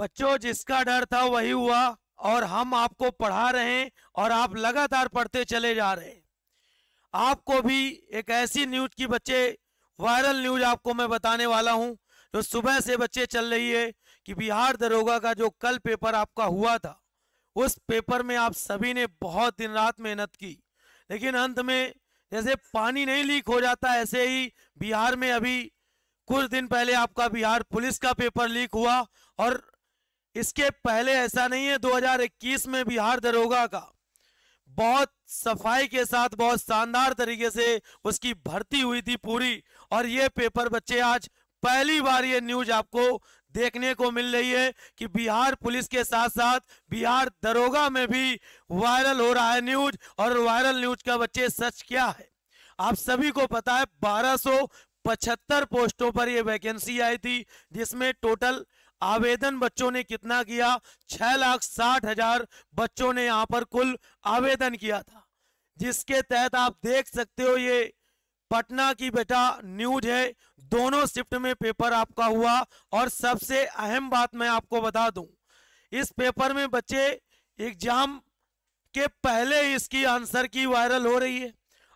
बच्चों जिसका डर था वही हुआ और हम आपको पढ़ा रहे हैं और आप लगातार पढ़ते चले जा रहे हैं आपको भी एक ऐसी न्यूज की बच्चे वायरल न्यूज आपको मैं बताने वाला हूं जो सुबह से बच्चे चल रही है कि बिहार दरोगा का जो कल पेपर आपका हुआ था उस पेपर में आप सभी ने बहुत दिन रात मेहनत की लेकिन अंत में जैसे पानी नहीं लीक हो जाता ऐसे ही बिहार में अभी कुछ दिन पहले आपका बिहार पुलिस का पेपर लीक हुआ और इसके पहले ऐसा नहीं है 2021 में बिहार दरोगा का बहुत सफाई के साथ बहुत शानदार तरीके से उसकी भर्ती हुई थी पूरी और ये पेपर बच्चे आज पहली बार ये न्यूज आपको देखने को मिल रही है कि बिहार पुलिस के साथ साथ बिहार दरोगा में भी वायरल हो रहा है न्यूज और वायरल न्यूज का बच्चे सच क्या है आप सभी को पता है 1275 पोस्टों पर यह वैकेंसी आई थी जिसमें टोटल आवेदन बच्चों ने कितना किया छह लाख साठ हजार बच्चों ने यहाँ पर कुल आवेदन किया था जिसके तहत आप देख सकते हो ये पटना की बेटा न्यूज है दोनों शिफ्ट में पेपर आपका हुआ और सबसे अहम बात मैं आपको बता दूं इस पेपर में बच्चे एग्जाम के पहले इसकी आंसर की वायरल हो रही है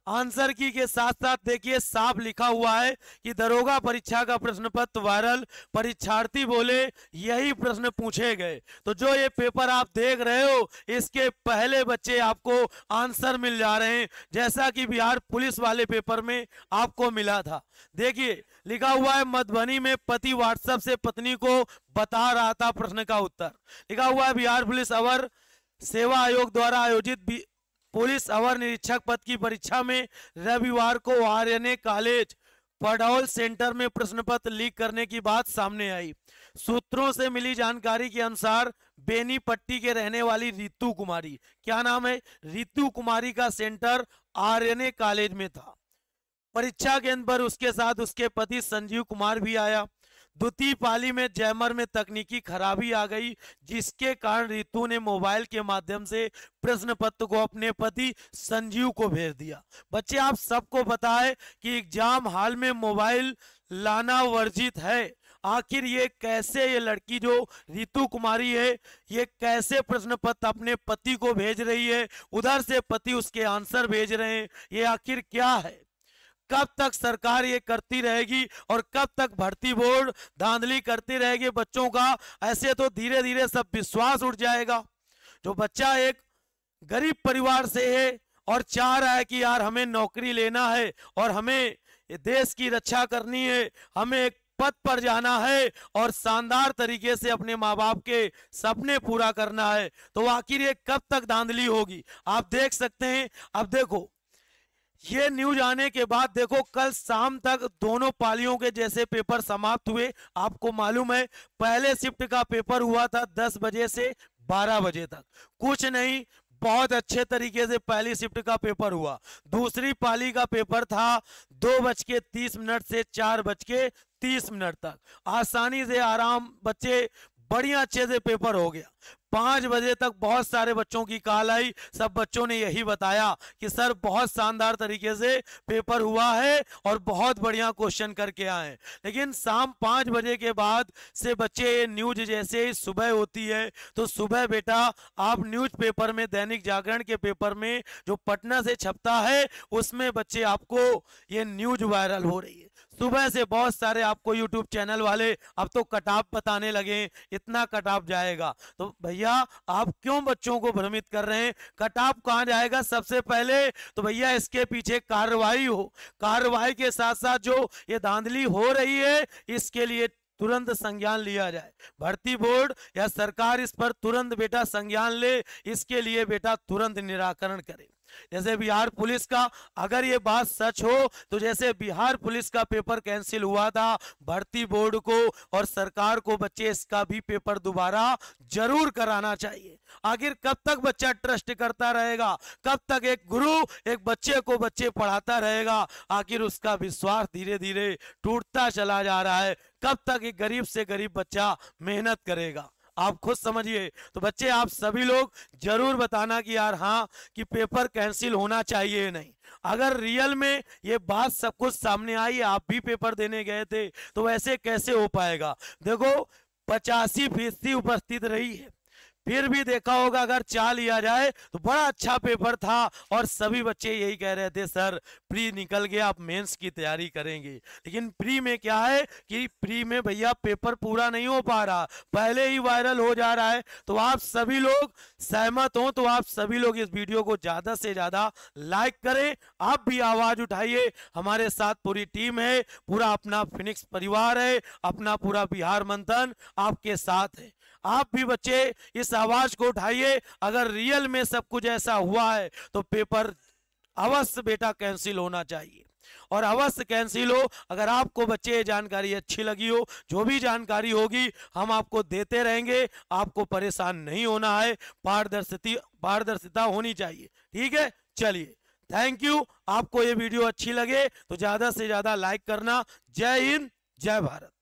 आंसर की के साथ साथ देखिए साफ लिखा हुआ है कि दरोगा परीक्षा का प्रश्न पत्र वायरल परीक्षार्थी बोले यही प्रश्न पूछे गए तो जो ये पेपर आप देख रहे हो इसके पहले बच्चे आपको आंसर मिल जा रहे हैं जैसा कि बिहार पुलिस वाले पेपर में आपको मिला था देखिए लिखा हुआ है मधुबनी में पति व्हाट्सएप से पत्नी को बता रहा था प्रश्न का उत्तर लिखा हुआ है बिहार पुलिस अवर सेवा आयोग द्वारा आयोजित पुलिस अवर निरीक्षक पद की परीक्षा में रविवार को आर्यन कॉलेज पडौल सेंटर में प्रश्न पत्र लीक करने की बात सामने आई सूत्रों से मिली जानकारी के अनुसार बेनी पट्टी के रहने वाली रितु कुमारी क्या नाम है रितु कुमारी का सेंटर आर्यन कॉलेज में था परीक्षा केंद्र पर उसके साथ उसके पति संजीव कुमार भी आया द्वितीय पाली में जैमर में तकनीकी खराबी आ गई जिसके कारण रितु ने मोबाइल के माध्यम से प्रश्न पत्र को अपने पति संजीव को भेज दिया बच्चे आप सबको बताए कि एग्जाम हाल में मोबाइल लाना वर्जित है आखिर ये कैसे ये लड़की जो रितु कुमारी है ये कैसे प्रश्न पत्र अपने पति को भेज रही है उधर से पति उसके आंसर भेज रहे हैं ये आखिर क्या है कब तक सरकार ये करती रहेगी और कब तक भर्ती बोर्ड धांधली करती रहेगी बच्चों का ऐसे तो धीरे धीरे सब विश्वास उठ जाएगा जो बच्चा एक गरीब परिवार से है और चाह रहा है कि यार हमें नौकरी लेना है और हमें देश की रक्षा करनी है हमें एक पद पर जाना है और शानदार तरीके से अपने माँ बाप के सपने पूरा करना है तो आखिर ये कब तक धांधली होगी आप देख सकते हैं अब देखो ये न्यूज आने के बाद देखो कल शाम तक दोनों पालियों के जैसे पेपर समाप्त हुए आपको मालूम है पहले शिफ्ट का पेपर हुआ था दस बजे से बारह बजे तक कुछ नहीं बहुत अच्छे तरीके से पहली शिफ्ट का पेपर हुआ दूसरी पाली का पेपर था दो बज के तीस मिनट से चार बज के तीस मिनट तक आसानी से आराम बच्चे बढ़िया अच्छे से पेपर हो गया पांच बजे तक बहुत सारे बच्चों की कॉल आई सब बच्चों ने यही बताया कि सर बहुत शानदार तरीके से पेपर हुआ है और बहुत बढ़िया क्वेश्चन करके आए हैं लेकिन शाम पांच बजे के बाद से बच्चे ये न्यूज जैसे सुबह होती है तो सुबह बेटा आप न्यूज पेपर में दैनिक जागरण के पेपर में जो पटना से छपता है उसमें बच्चे आपको ये न्यूज वायरल हो रही है सुबह से बहुत सारे आपको यूट्यूब चैनल वाले अब तो कटाप बताने लगे इतना कटाप जाएगा तो भैया आप क्यों बच्चों को भ्रमित कर रहे हैं कटाप कहाँ जाएगा सबसे पहले तो भैया इसके पीछे कार्रवाई हो कार्रवाई के साथ साथ जो ये धांधली हो रही है इसके लिए तुरंत संज्ञान लिया जाए भर्ती बोर्ड या सरकार इस पर तुरंत बेटा संज्ञान ले इसके लिए बेटा तुरंत निराकरण करे जैसे बिहार पुलिस का अगर ये बात सच हो तो जैसे बिहार पुलिस का पेपर कैंसिल हुआ था भर्ती बोर्ड को और सरकार को बच्चे इसका भी पेपर दोबारा जरूर कराना चाहिए आखिर कब तक बच्चा ट्रस्ट करता रहेगा कब तक एक गुरु एक बच्चे को बच्चे पढ़ाता रहेगा आखिर उसका विश्वास धीरे धीरे टूटता चला जा रहा है कब तक एक गरीब से गरीब बच्चा मेहनत करेगा आप खुद समझिए तो बच्चे आप सभी लोग जरूर बताना कि यार हाँ कि पेपर कैंसिल होना चाहिए नहीं अगर रियल में ये बात सब कुछ सामने आई आप भी पेपर देने गए थे तो वैसे कैसे हो पाएगा देखो पचासी फीसदी उपस्थित रही है फिर भी देखा होगा अगर चाह लिया जाए तो बड़ा अच्छा पेपर था और सभी बच्चे यही कह रहे थे सर प्री निकल गया आप मेंस की तैयारी करेंगे लेकिन प्री में क्या है कि प्री में भैया पेपर पूरा नहीं हो पा रहा पहले ही वायरल हो जा रहा है तो आप सभी लोग सहमत हो तो आप सभी लोग इस वीडियो को ज़्यादा से ज़्यादा लाइक करें आप भी आवाज़ उठाइए हमारे साथ पूरी टीम है पूरा अपना फिनिक्स परिवार है अपना पूरा बिहार मंथन आपके साथ है आप भी बच्चे इस आवाज को उठाइए अगर रियल में सब कुछ ऐसा हुआ है तो पेपर अवश्य बेटा कैंसिल होना चाहिए और अवश्य कैंसिल हो अगर आपको बच्चे ये जानकारी अच्छी लगी हो जो भी जानकारी होगी हम आपको देते रहेंगे आपको परेशान नहीं होना है पारदर्शिता पारदर्शिता होनी चाहिए ठीक है चलिए थैंक यू आपको ये वीडियो अच्छी लगे तो ज़्यादा से ज़्यादा लाइक करना जय हिंद जय भारत